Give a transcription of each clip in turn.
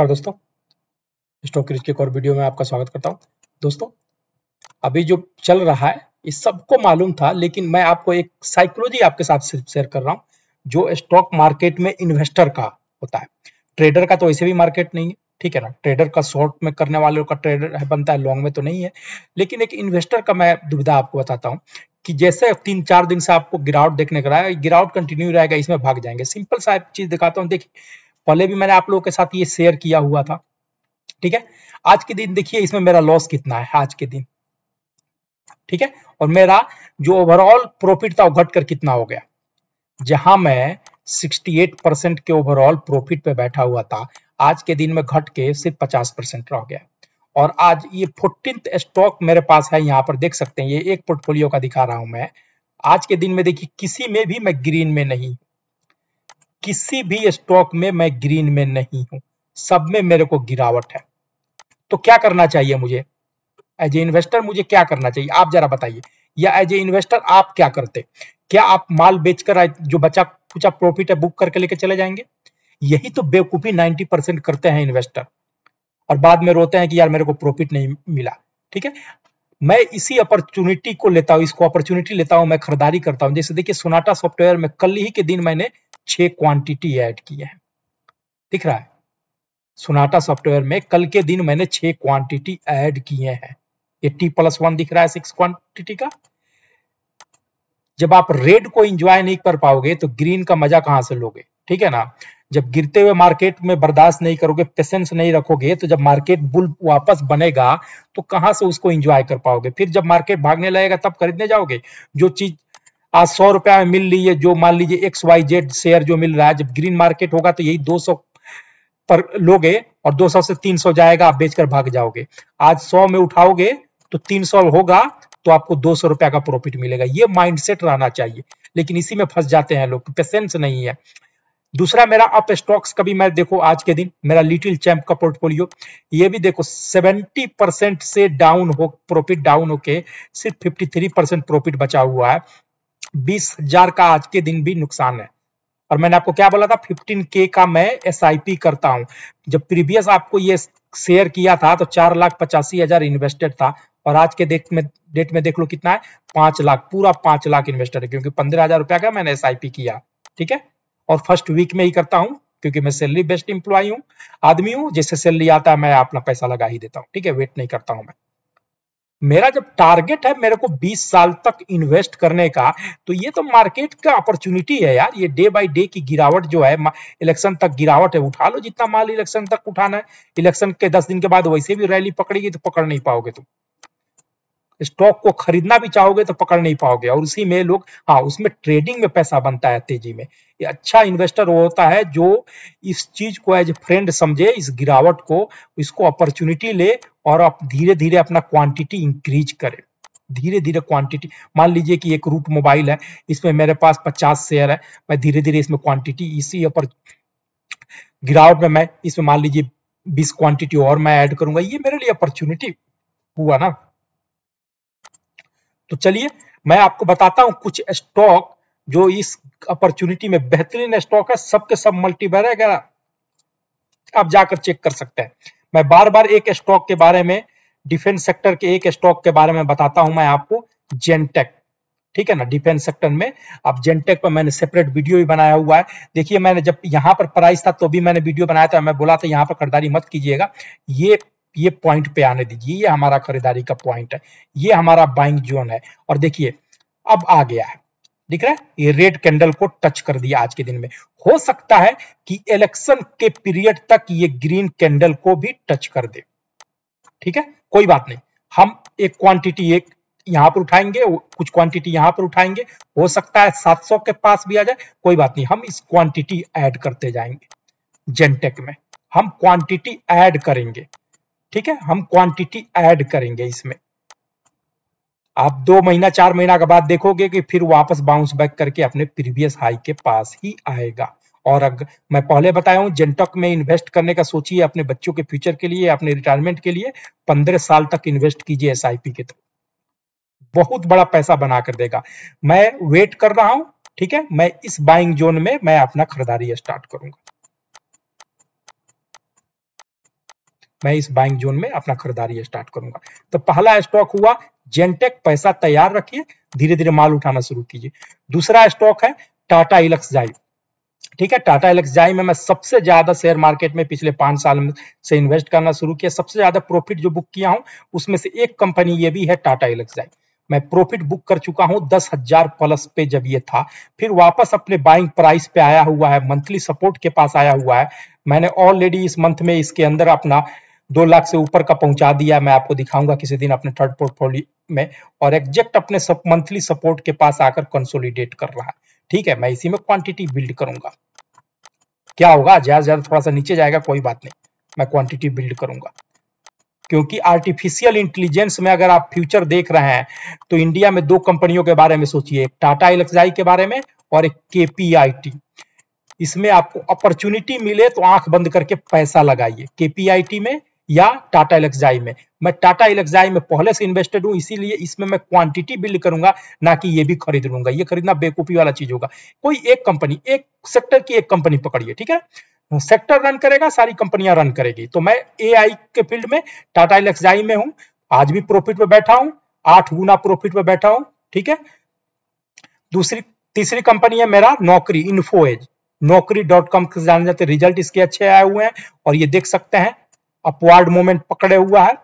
नमस्कार दोस्तों stock crease के एक और वीडियो में आपका स्वागत करता हूं दोस्तों अभी जो चल रहा है इस सबको मालूम था लेकिन मैं आपको एक साइकोलॉजी आपके साथ शेयर कर रहा हूं जो स्टॉक मार्केट में इन्वेस्टर का होता है ट्रेडर का तो ऐसे भी मार्केट नहीं है ठीक है ना ट्रेडर का शॉर्ट में करने वालों का ट्रेडर है बनता है लॉन्ग में तो नहीं है लेकिन एक इन्वेस्टर का मैं दुविधा आपको बताता हूँ कि जैसे तीन चार दिन से आपको गिरावट देखने को रहा है गिरावट कंटिन्यू रहेगा इसमें भाग जाएंगे सिंपल सा चीज दिखाता हूँ देखिए पहले भी मैंने आप लोगों के साथ ये शेयर किया हुआ था ठीक है आज के दिन देखिए इसमें मेरा लॉस कितना है आज के दिन ठीक है और मेरा जो ओवरऑल प्रॉफिट था वो घटकर कितना हो गया जहां मैं 68 परसेंट के ओवरऑल प्रॉफिट पे बैठा हुआ था आज के दिन में घट के सिर्फ 50 परसेंट रह गया और आज ये फोर्टीन स्टॉक मेरे पास है यहाँ पर देख सकते हैं ये एक पोर्टफोलियो का दिखा रहा हूं मैं आज के दिन में देखिए किसी में भी मैं ग्रीन में नहीं हूं किसी भी स्टॉक में मैं ग्रीन में नहीं हूं सब में मेरे को गिरावट है तो क्या करना चाहिए मुझे एज ए इन्वेस्टर मुझे क्या करना चाहिए आप जरा बताइए या एज ए इन्वेस्टर आप क्या करते क्या आप माल बेचकर जो बचा आप प्रॉफिट है बुक करके लेके चले जाएंगे यही तो बेवकूफी 90 परसेंट करते हैं इन्वेस्टर और बाद में रोते हैं कि यार मेरे को प्रॉफिट नहीं मिला ठीक है मैं इसी अपॉर्चुनिटी को लेता हूँ इसको अपॉर्चुनिटी लेता हूँ मैं खरीदारी करता हूँ जैसे देखिए सोनाटा सॉफ्टवेयर में कल ही के दिन मैंने छह क्वांटिटी ऐड की है दिख रहा है सोनाटा सॉफ्टवेयर में कल के दिन मैंने छह क्वांटिटी ऐड किए हैं ये टी प्लस वन दिख रहा है सिक्स क्वांटिटी का जब आप रेड को एंजॉय नहीं कर पाओगे तो ग्रीन का मजा कहां से लोगे ठीक है ना जब गिरते हुए मार्केट में बर्दाश्त नहीं करोगे पेशेंस नहीं रखोगे तो जब मार्केट बुल वापस बनेगा तो कहां से उसको एंजॉय कर पाओगे फिर जब मार्केट भागने लगेगा तब खरीदने जाओगे जो चीज आज सौ रुपया में मिल रही है जो मान लीजिए एक्स वाई जेड शेयर जो मिल रहा है जब ग्रीन मार्केट होगा तो यही दो सौ पर लोगे और 200 से 300 जाएगा आप बेचकर भाग जाओगे आज 100 में उठाओगे तो 300 होगा तो आपको दो सौ रुपया का प्रॉफिट मिलेगा ये माइंडसेट रहना चाहिए लेकिन इसी में फंस जाते हैं लोग पेशेंस नहीं है दूसरा मेरा अप स्टॉक्स का भी मैं देखो आज के दिन मेरा लिटिल चैंप का पोर्टफोलियो ये भी देखो 70 परसेंट से डाउन हो प्रॉफिट डाउन होके सिर्फ 53 परसेंट प्रॉफिट बचा हुआ है बीस हजार का आज के दिन भी नुकसान है और मैंने आपको क्या बोला था फिफ्टीन के का मैं एस करता हूं जब प्रीवियस आपको ये शेयर किया था तो चार लाख पचासी हजार इन्वेस्टेड था और आज के डेट में डेट में देख लो कितना है पांच लाख पूरा पांच लाख इन्वेस्टेड है क्योंकि पंद्रह हजार रुपया का मैंने एस किया ठीक है और फर्स्ट वीक में ही करता हूँ क्योंकि मैं सैलरी बेस्ट इंप्लॉय हूँ आदमी हूँ जैसे सैलरी आता है मैं अपना पैसा लगा ही देता हूँ ठीक है वेट नहीं करता हूँ मैं मेरा जब टारगेट है मेरे को 20 साल तक इन्वेस्ट करने का तो ये तो मार्केट का अपॉर्चुनिटी है यार ये डे बाय डे की गिरावट जो है इलेक्शन तक गिरावट है उठा लो जितना माल इलेक्शन तक उठाना है इलेक्शन के दस दिन के बाद वैसे भी रैली पकड़ेगी तो पकड़ नहीं पाओगे तुम स्टॉक को खरीदना भी चाहोगे तो पकड़ नहीं पाओगे और उसी में लोग हाँ उसमें ट्रेडिंग में पैसा बनता है तेजी में ये अच्छा इन्वेस्टर वो होता है जो इस चीज को एज फ्रेंड समझे इस गिरावट को इसको अपॉर्चुनिटी ले और आप धीरे धीरे अपना क्वांटिटी इंक्रीज करें धीरे धीरे क्वांटिटी मान लीजिए कि एक रूट मोबाइल है इसमें मेरे पास पचास शेयर है मैं धीरे धीरे इसमें क्वांटिटी इसी पर गिरावट में मैं इसमें मान लीजिए बीस क्वांटिटी और मैं ऐड करूंगा ये मेरे लिए अपॉर्चुनिटी हुआ ना तो चलिए मैं आपको बताता हूं कुछ स्टॉक जो इस अपॉर्चुनिटी में बेहतरीन स्टॉक है सबके सब है आप जाकर चेक कर सकते हैं मैं बार बार एक स्टॉक के बारे में डिफेंस सेक्टर के एक स्टॉक के बारे में बताता हूं मैं आपको जेनटेक ठीक है ना डिफेंस सेक्टर में अब जेनटेक पर मैंने सेपरेट वीडियो भी बनाया हुआ है देखिए मैंने जब यहां पर प्राइस था तो भी मैंने वीडियो बनाया था मैं बोला था यहाँ पर खरीदारी मत कीजिएगा ये ये पॉइंट पे आने दीजिए ये हमारा खरीदारी का पॉइंट है ये हमारा बाइंग जोन है और देखिए अब आ गया है दिख रहा है ये रेड कैंडल को टच कर दिया आज के दिन में हो सकता है कि इलेक्शन के पीरियड तक ये ग्रीन कैंडल को भी टच कर दे ठीक है कोई बात नहीं हम एक क्वांटिटी एक यहां पर उठाएंगे कुछ क्वांटिटी यहां पर उठाएंगे हो सकता है 700 के पास भी आ जाए कोई बात नहीं हम इस क्वांटिटी ऐड करते जाएंगे जेनटेक में हम क्वांटिटी ऐड करेंगे ठीक है हम क्वांटिटी ऐड करेंगे इसमें आप दो महीना चार महीना के बाद देखोगे कि फिर वापस बाउंस बैक करके अपने प्रीवियस हाई के पास ही आएगा और अगर मैं पहले बताया हूँ जेंटक में इन्वेस्ट करने का सोचिए अपने बच्चों के फ्यूचर के लिए अपने रिटायरमेंट के लिए पंद्रह साल तक इन्वेस्ट कीजिए एस के थ्रू बहुत बड़ा पैसा बना कर देगा मैं वेट कर रहा हूं ठीक है मैं इस बाइंग जोन में मैं अपना खरीदारी स्टार्ट करूंगा मैं इस बाइंग जोन में अपना खरीदारी स्टार्ट करूंगा तो पहला स्टॉक हुआ जेंटेक पैसा तैयार रखिए धीरे धीरे माल उठाना शुरू कीजिए दूसरा स्टॉक है टाटा इलेक्स जाई ठीक है टाटा इलेक्स जाई में मैं सबसे ज्यादा शेयर मार्केट में पिछले पांच साल में से इन्वेस्ट करना शुरू किया सबसे ज्यादा प्रॉफिट जो बुक किया हूं उसमें से एक कंपनी ये भी है टाटा इलेक्स जाई मैं प्रॉफिट बुक कर चुका हूं दस हजार प्लस पे जब ये था फिर वापस अपने बाइंग प्राइस पे आया हुआ है मंथली सपोर्ट के पास आया हुआ है मैंने ऑलरेडी इस मंथ में इसके अंदर अपना दो लाख से ऊपर का पहुंचा दिया मैं आपको दिखाऊंगा किसी दिन अपने थर्ड पोर्टफोलियो में और एग्जैक्ट अपने सब मंथली सपोर्ट के पास आकर कंसोलिडेट कर रहा है ठीक है मैं इसी में क्वांटिटी बिल्ड करूंगा क्या होगा ज्यादा ज्यादा थोड़ा सा नीचे जाएगा कोई बात नहीं मैं क्वांटिटी बिल्ड करूंगा क्योंकि आर्टिफिशियल इंटेलिजेंस में अगर आप फ्यूचर देख रहे हैं तो इंडिया में दो कंपनियों के बारे में सोचिए एक टाटा इलेक्साई के बारे में और एक के इसमें आपको अपॉर्चुनिटी मिले तो आंख बंद करके पैसा लगाइए केपीआईटी में या टाटा एलेक्साई में मैं टाटा एलेक्साई में पहले से इन्वेस्टेड हूं इसीलिए इसमें मैं क्वांटिटी बिल्ड करूंगा ना कि ये भी खरीद लूंगा ये खरीदना बेकूफी वाला चीज होगा कोई एक कंपनी एक सेक्टर की एक कंपनी पकड़िए ठीक है सेक्टर रन करेगा सारी कंपनियां रन करेगी तो मैं ए के फील्ड में टाटा एलेक्साई में हूँ आज भी प्रॉफिट पे बैठा हूँ आठ गुना प्रॉफिट पे बैठा हूँ ठीक है दूसरी तीसरी कंपनी है मेरा नौकरी इन्फोएज नौकरी डॉट कॉम जाने जाते रिजल्ट इसके अच्छे आए हुए हैं और ये देख सकते हैं अपवार्ड मूवमेंट पकड़े हुआ है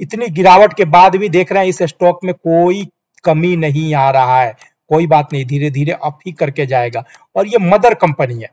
इतनी गिरावट के बाद भी देख रहे हैं इस स्टॉक में कोई कमी नहीं आ रहा है कोई बात नहीं धीरे धीरे अप ही करके जाएगा और ये मदर कंपनी है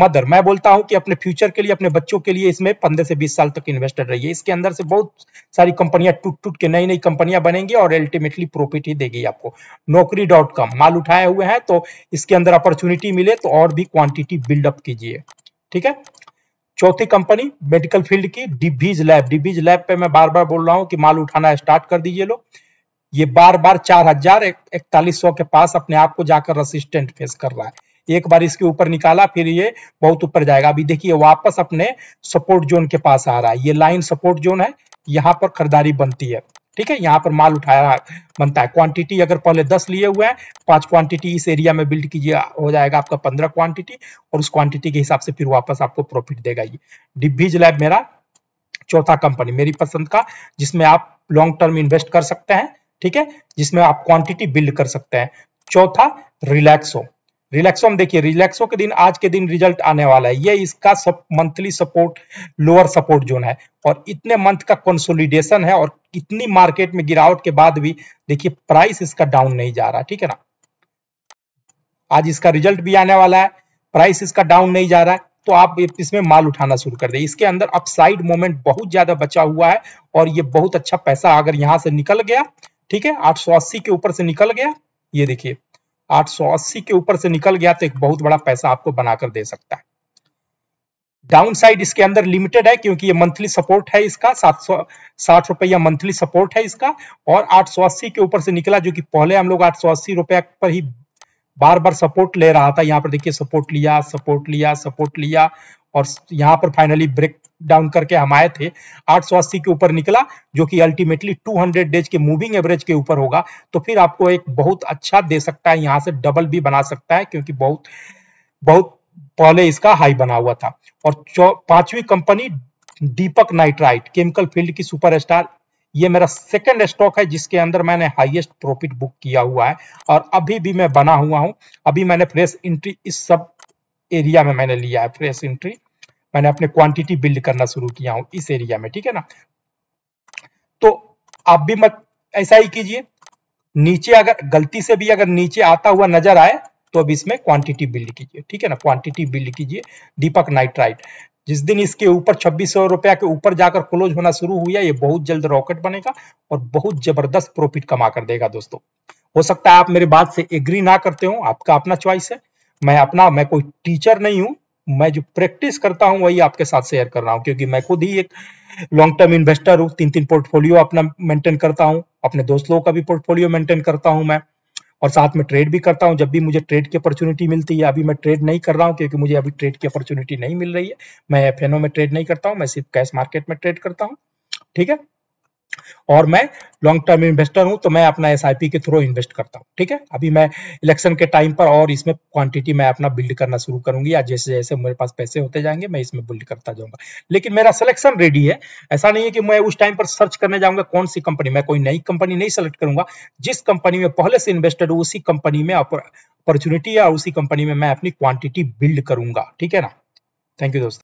मदर मैं बोलता हूं कि अपने फ्यूचर के लिए अपने बच्चों के लिए इसमें पंद्रह से बीस साल तक इन्वेस्टेड रहिए इसके अंदर से बहुत सारी कंपनियां टूट टूट के नई नई कंपनियां बनेंगी और अल्टीमेटली प्रॉफिट ही देगी आपको नौकरी डॉट कॉम माल उठाए हुए हैं तो इसके अंदर अपॉर्चुनिटी मिले तो और भी क्वांटिटी बिल्डअप कीजिए ठीक है चौथी कंपनी मेडिकल फील्ड की डिब्बीज लैब डिब्बीज लैब पे मैं बार बार बोल रहा हूँ कि माल उठाना स्टार्ट कर दीजिए लोग ये बार बार चार हजार इकतालीस सौ के पास अपने आप को जाकर रसिस्टेंट फेस कर रहा है एक बार इसके ऊपर निकाला फिर ये बहुत ऊपर जाएगा अभी देखिए वापस अपने सपोर्ट जोन के पास आ रहा है ये लाइन सपोर्ट जोन है यहाँ पर खरीदारी बनती है ठीक है यहाँ पर माल उठाया बनता है क्वांटिटी अगर पहले दस लिए हुए हैं पांच क्वांटिटी इस एरिया में बिल्ड कीजिए हो जाएगा आपका पंद्रह क्वांटिटी और उस क्वांटिटी के हिसाब से फिर वापस आपको प्रॉफिट देगा ये डिब्बीज लैब मेरा चौथा कंपनी मेरी पसंद का जिसमें आप लॉन्ग टर्म इन्वेस्ट कर सकते हैं ठीक है जिसमें आप क्वांटिटी बिल्ड कर सकते हैं चौथा रिलैक्स हो रिलैक्सो में देखिए रिलैक्सो के दिन आज के दिन रिजल्ट आने वाला है ये इसका सब monthly support lower support zone है और इतने मंथ का कंसोलिडेशन है और इतनी मार्केट में गिरावट के बाद भी देखिए प्राइस इसका डाउन नहीं जा रहा ठीक है ना आज इसका रिजल्ट भी आने वाला है प्राइस इसका डाउन नहीं जा रहा है तो आप इसमें माल उठाना शुरू कर दे इसके अंदर अपसाइड मोमेंट बहुत ज्यादा बचा हुआ है और ये बहुत अच्छा पैसा अगर यहाँ से निकल गया ठीक है आठ के ऊपर से निकल गया ये देखिए 880 के ऊपर से निकल गया तो एक बहुत बड़ा पैसा आपको बनाकर दे सकता है डाउनसाइड इसके अंदर लिमिटेड है क्योंकि ये मंथली सपोर्ट है इसका सात सौ साठ रुपया मंथली सपोर्ट है इसका और 880 के ऊपर से निकला जो कि पहले हम लोग अस्सी रुपया पर ही बार बार सपोर्ट ले रहा था यहाँ पर देखिए सपोर्ट लिया सपोर्ट लिया सपोर्ट लिया और यहाँ पर फाइनली ब्रेक डाउन करके हम आए थे आठ सौ अस्सी के ऊपर निकला जो कि अल्टीमेटली 200 डेज के मूविंग एवरेज के ऊपर होगा तो फिर आपको एक बहुत अच्छा दे सकता है यहाँ से डबल भी बना सकता है क्योंकि बहुत बहुत पहले इसका हाई बना हुआ था और पांचवी company Deepak nitrite chemical field की स्टार ये मेरा सेकंड स्टॉक है जिसके अंदर मैंने हाईएस्ट प्रॉफिट बुक किया हुआ है और अभी भी मैं बना हुआ हूं अभी मैंने फ्रेश एंट्री इस सब एरिया में मैंने लिया है फ्रेश एंट्री मैंने अपने क्वांटिटी बिल्ड करना शुरू किया हूं इस एरिया में ठीक है ना तो आप भी मत ऐसा ही कीजिए नीचे अगर गलती से भी अगर नीचे आता हुआ नजर आए तो अब इसमें क्वांटिटी बिल्ड कीजिए ठीक है ना क्वांटिटी बिल्ड कीजिए दीपक नाइट्राइट जिस दिन इसके ऊपर छब्बीस सौ रुपया के ऊपर जाकर क्लोज होना शुरू हुआ ये बहुत जल्द रॉकेट बनेगा और बहुत जबरदस्त प्रॉफिट कमा कर देगा दोस्तों हो सकता है आप मेरे बात से एग्री ना करते हो आपका अपना चॉइस है मैं अपना मैं कोई टीचर नहीं हूं मैं जो प्रैक्टिस करता हूँ वही आपके साथ शेयर कर रहा हूँ क्योंकि मैं खुद ही एक लॉन्ग टर्म इन्वेस्टर हूँ तीन तीन पोर्टफोलियो अपना मेंटेन करता हूँ अपने दोस्त लोगों का भी पोर्टफोलियो मेंटेन करता हूँ मैं और साथ में ट्रेड भी करता हूँ जब भी मुझे ट्रेड की अपॉर्चुनिटी मिलती है अभी मैं ट्रेड नहीं कर रहा हूँ क्योंकि मुझे अभी ट्रेड की अपॉर्चुनिटी नहीं मिल रही है मैं एफ में ट्रेड नहीं करता हूँ मैं सिर्फ कैश मार्केट में ट्रेड करता हूँ ठीक है और मैं लॉन्ग टर्म इन्वेस्टर हूं तो मैं अपना एस के थ्रू इन्वेस्ट करता हूं ठीक है अभी मैं इलेक्शन के टाइम पर और इसमें क्वांटिटी मैं अपना बिल्ड करना शुरू करूंगी या जैसे जैसे मेरे पास पैसे होते जाएंगे मैं इसमें बिल्ड करता जाऊंगा लेकिन मेरा सिलेक्शन रेडी है ऐसा नहीं है कि मैं उस टाइम पर सर्च करने जाऊंगा कौन सी कंपनी मैं कोई नई कंपनी नहीं सेलेक्ट करूंगा जिस कंपनी में पहले से इन्वेस्टेड हूँ उसी कंपनी में अपॉर्चुनिटी या उसी कंपनी में मैं अपनी क्वांटिटी बिल्ड करूंगा ठीक है ना थैंक यू दोस्तों